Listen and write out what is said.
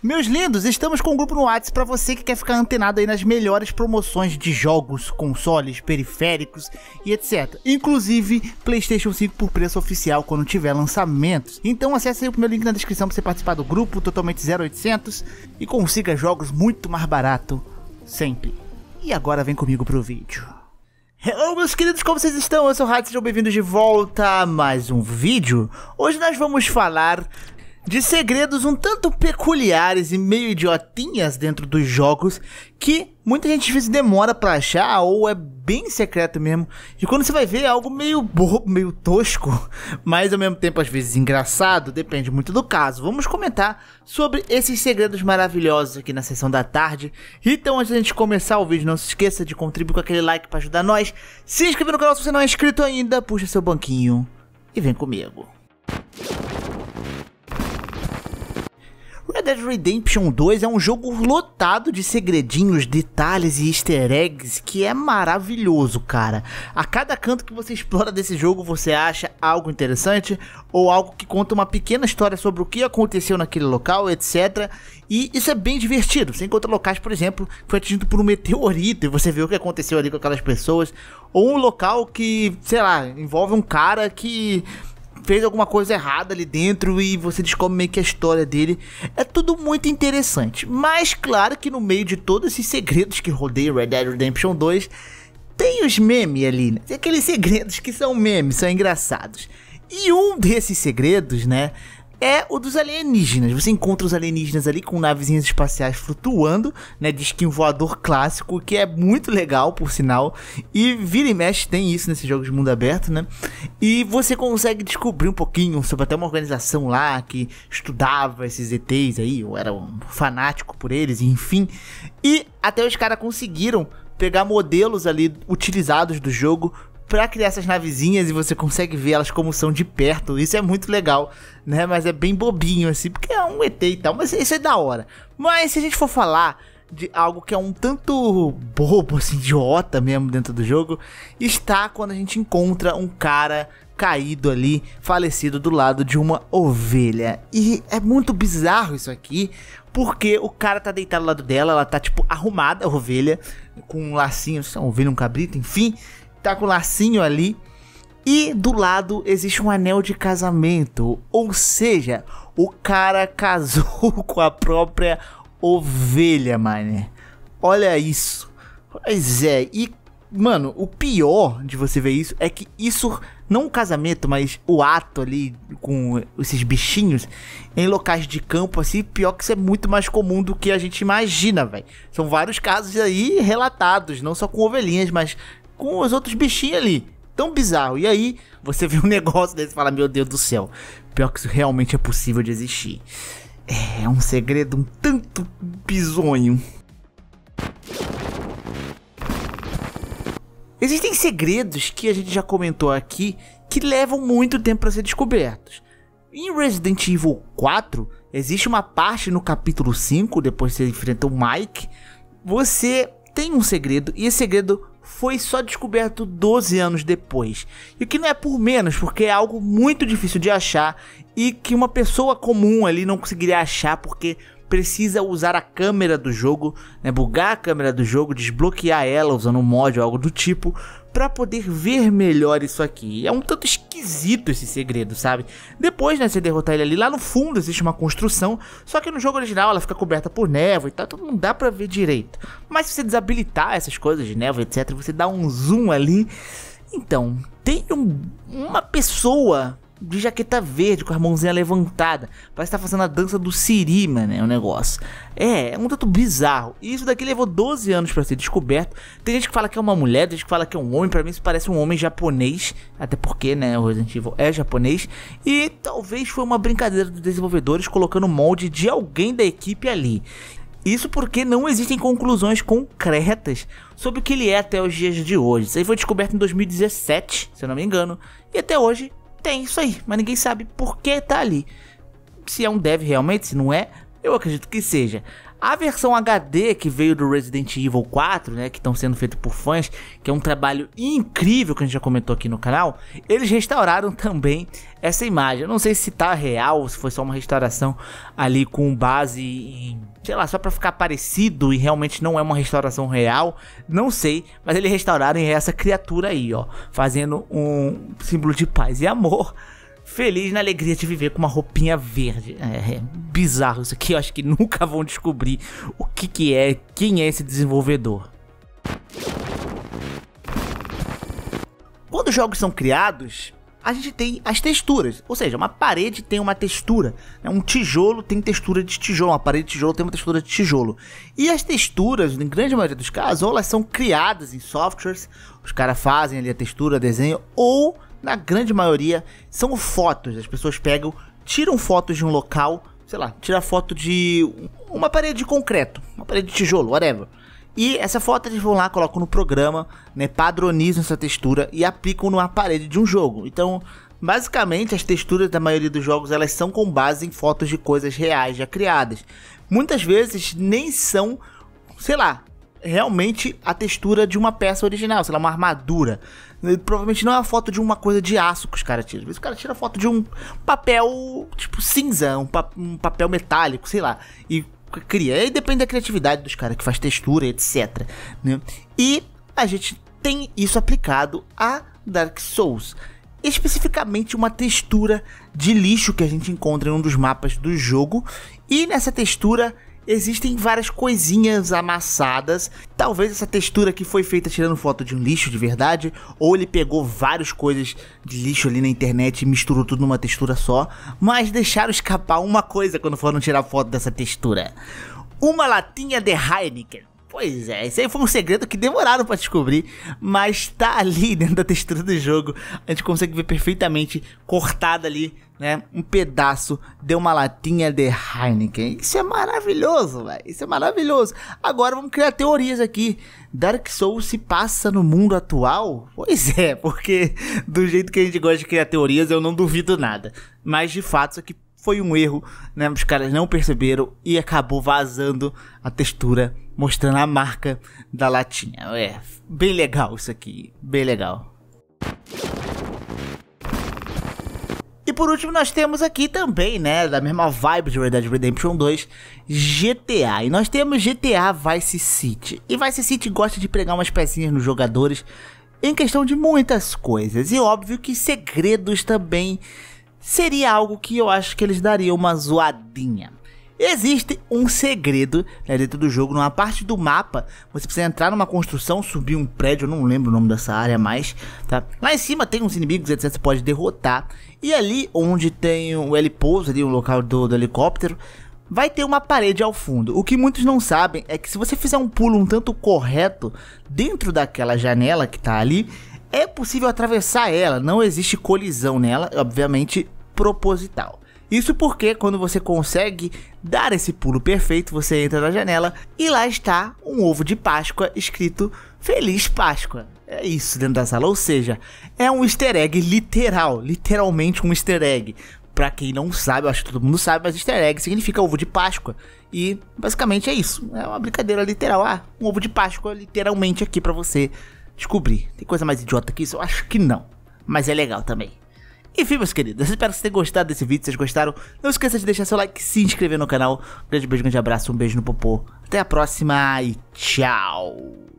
Meus lindos, estamos com um grupo no WhatsApp para você que quer ficar antenado aí nas melhores promoções de jogos, consoles, periféricos e etc. Inclusive PlayStation 5 por preço oficial quando tiver lançamentos. Então acesse aí o meu link na descrição para você participar do grupo totalmente 0800 e consiga jogos muito mais barato sempre. E agora vem comigo pro vídeo. Hello meus queridos, como vocês estão? Eu sou o Hats, sejam bem-vindos de volta a mais um vídeo. Hoje nós vamos falar de segredos um tanto peculiares e meio idiotinhas dentro dos jogos que muita gente às vezes demora para achar ou é bem secreto mesmo. E quando você vai ver é algo meio bobo, meio tosco, mas ao mesmo tempo às vezes engraçado, depende muito do caso. Vamos comentar sobre esses segredos maravilhosos aqui na sessão da tarde. Então antes da gente começar o vídeo, não se esqueça de contribuir com aquele like para ajudar nós. Se inscrever no canal se você não é inscrito ainda, puxa seu banquinho e vem comigo. Dead Redemption 2 é um jogo lotado de segredinhos, detalhes e easter eggs que é maravilhoso, cara. A cada canto que você explora desse jogo, você acha algo interessante ou algo que conta uma pequena história sobre o que aconteceu naquele local, etc. E isso é bem divertido. Você encontra locais, por exemplo, que foi atingido por um meteorito e você vê o que aconteceu ali com aquelas pessoas, ou um local que, sei lá, envolve um cara que fez alguma coisa errada ali dentro e você descobre meio que a história dele. É tudo muito interessante. Mas claro que no meio de todos esses segredos que rodeiam Red Dead Redemption 2, tem os memes ali, né? Tem aqueles segredos que são memes, são engraçados. E um desses segredos, né, é o dos alienígenas. Você encontra os alienígenas ali com navezinhas espaciais flutuando, né? Diz que um voador clássico, que é muito legal, por sinal. E vira e mexe tem isso nesses jogos de mundo aberto, né? E você consegue descobrir um pouquinho sobre até uma organização lá que estudava esses ETs aí, ou era um fanático por eles, enfim. E até os caras conseguiram pegar modelos ali utilizados do jogo para criar essas navezinhas e você consegue ver elas como são de perto. Isso é muito legal, né? Mas é bem bobinho assim, porque é um ET e tal, mas isso é da hora. Mas se a gente for falar de algo que é um tanto bobo, assim, idiota mesmo dentro do jogo, está quando a gente encontra um cara caído ali, falecido do lado de uma ovelha. E é muito bizarro isso aqui, porque o cara tá deitado ao lado dela, ela tá tipo arrumada, a ovelha, com um lacinho, se é uma ovelha, um cabrito, enfim tá com um lacinho ali. E do lado existe um anel de casamento, ou seja, o cara casou com a própria ovelha, mané. Olha isso. Pois é, e mano, o pior de você ver isso é que isso não o casamento, mas o ato ali com esses bichinhos em locais de campo assim, pior que isso é muito mais comum do que a gente imagina, velho. São vários casos aí relatados, não só com ovelhinhas, mas com os outros bichinhos ali. Tão bizarro. E aí, você vê um negócio desse e fala: Meu Deus do céu, pior que isso realmente é possível de existir. É, é um segredo um tanto bizonho. Existem segredos que a gente já comentou aqui que levam muito tempo para ser descobertos. Em Resident Evil 4, existe uma parte no capítulo 5, depois que você enfrenta o Mike, você tem um segredo e esse segredo foi só descoberto 12 anos depois. E o que não é por menos, porque é algo muito difícil de achar e que uma pessoa comum ali não conseguiria achar porque precisa usar a câmera do jogo, né, bugar a câmera do jogo, desbloquear ela usando um mod ou algo do tipo, para poder ver melhor isso aqui. É um tanto esquisito esse segredo, sabe? Depois, né, você derrotar ele ali, lá no fundo existe uma construção, só que no jogo original ela fica coberta por névoa e tal, então não dá pra ver direito. Mas se você desabilitar essas coisas de névoa, etc, você dá um zoom ali. Então, tem um, uma pessoa de jaqueta verde, com a mãozinha levantada. Parece estar tá fazendo a dança do Siri, mano, é um negócio. É, é um tanto bizarro. E isso daqui levou 12 anos para ser descoberto. Tem gente que fala que é uma mulher, tem gente que fala que é um homem. Para mim isso parece um homem japonês, até porque, né, o Resident Evil é japonês. E talvez foi uma brincadeira dos desenvolvedores colocando o molde de alguém da equipe ali. Isso porque não existem conclusões concretas sobre o que ele é até os dias de hoje. Isso aí foi descoberto em 2017, se eu não me engano, e até hoje tem isso aí, mas ninguém sabe por que tá ali. Se é um dev realmente, se não é, eu acredito que seja. A versão HD que veio do Resident Evil 4, né, que estão sendo feitos por fãs, que é um trabalho incrível que a gente já comentou aqui no canal, eles restauraram também essa imagem. Eu não sei se tá real, se foi só uma restauração ali com base em, sei lá, só para ficar parecido e realmente não é uma restauração real, não sei, mas eles restauraram é essa criatura aí, ó, fazendo um símbolo de paz e amor feliz na alegria de viver com uma roupinha verde. É, é bizarro isso aqui, eu acho que nunca vão descobrir o que, que é, quem é esse desenvolvedor. Quando os jogos são criados, a gente tem as texturas, ou seja, uma parede tem uma textura, né? um tijolo tem textura de tijolo, uma parede de tijolo tem uma textura de tijolo. E as texturas, em grande maioria dos casos, ou elas são criadas em softwares, os caras fazem ali a textura, desenho, ou na grande maioria, são fotos. As pessoas pegam, tiram fotos de um local, sei lá, tira foto de uma parede de concreto, uma parede de tijolo, whatever. E essa foto eles vão lá, colocam no programa, né, padronizam essa textura e aplicam numa parede de um jogo. Então, basicamente, as texturas da maioria dos jogos, elas são com base em fotos de coisas reais já criadas. Muitas vezes nem são, sei lá, realmente a textura de uma peça original, sei lá, uma armadura. Provavelmente não é a foto de uma coisa de aço que os caras tiram. Às vezes o cara tira foto de um papel, tipo, cinza, um, pa um papel metálico, sei lá. E cria. E depende da criatividade dos caras que faz textura, etc. Né? E a gente tem isso aplicado a Dark Souls. Especificamente uma textura de lixo que a gente encontra em um dos mapas do jogo. E nessa textura existem várias coisinhas amassadas. Talvez essa textura aqui foi feita tirando foto de um lixo de verdade, ou ele pegou várias coisas de lixo ali na internet e misturou tudo numa textura só, mas deixaram escapar uma coisa quando foram tirar foto dessa textura. Uma latinha de Heineken. Pois é, isso aí foi um segredo que demoraram para descobrir, mas tá ali dentro né, da textura do jogo. A gente consegue ver perfeitamente cortado ali, né? Um pedaço de uma latinha de Heineken. Isso é maravilhoso, velho. Isso é maravilhoso. Agora vamos criar teorias aqui. Dark Souls se passa no mundo atual? Pois é, porque do jeito que a gente gosta de criar teorias, eu não duvido nada. Mas de fato, isso aqui foi um erro, né? Os caras não perceberam e acabou vazando a textura mostrando a marca da latinha. É bem legal isso aqui, bem legal. E por último, nós temos aqui também, né, da mesma vibe de Red Dead Redemption 2, GTA. E nós temos GTA Vice City. E Vice City gosta de pregar umas pecinhas nos jogadores em questão de muitas coisas. E óbvio que segredos também seria algo que eu acho que eles dariam uma zoadinha. Existe um segredo né, dentro do jogo, numa parte do mapa, você precisa entrar numa construção, subir um prédio, eu não lembro o nome dessa área mais, tá? Lá em cima tem uns inimigos, etc, você pode derrotar. E ali onde tem o helipouse, ali o local do, do helicóptero, vai ter uma parede ao fundo. O que muitos não sabem é que se você fizer um pulo um tanto correto dentro daquela janela que tá ali, é possível atravessar ela, não existe colisão nela, obviamente proposital. Isso porque quando você consegue dar esse pulo perfeito, você entra na janela e lá está um ovo de Páscoa escrito Feliz Páscoa. É isso dentro da sala, ou seja, é um easter egg literal, literalmente um easter egg. Pra quem não sabe, eu acho que todo mundo sabe, mas easter egg significa ovo de Páscoa. E basicamente é isso, é uma brincadeira literal. Ah, um ovo de Páscoa literalmente aqui para você descobrir. Tem coisa mais idiota que isso? Eu acho que não, mas é legal também. Enfim, meus queridos, espero que vocês tenham gostado desse vídeo. Se vocês gostaram, não esqueça de deixar seu like, se inscrever no canal. Um grande beijo, um grande abraço, um beijo no popô. Até a próxima e tchau!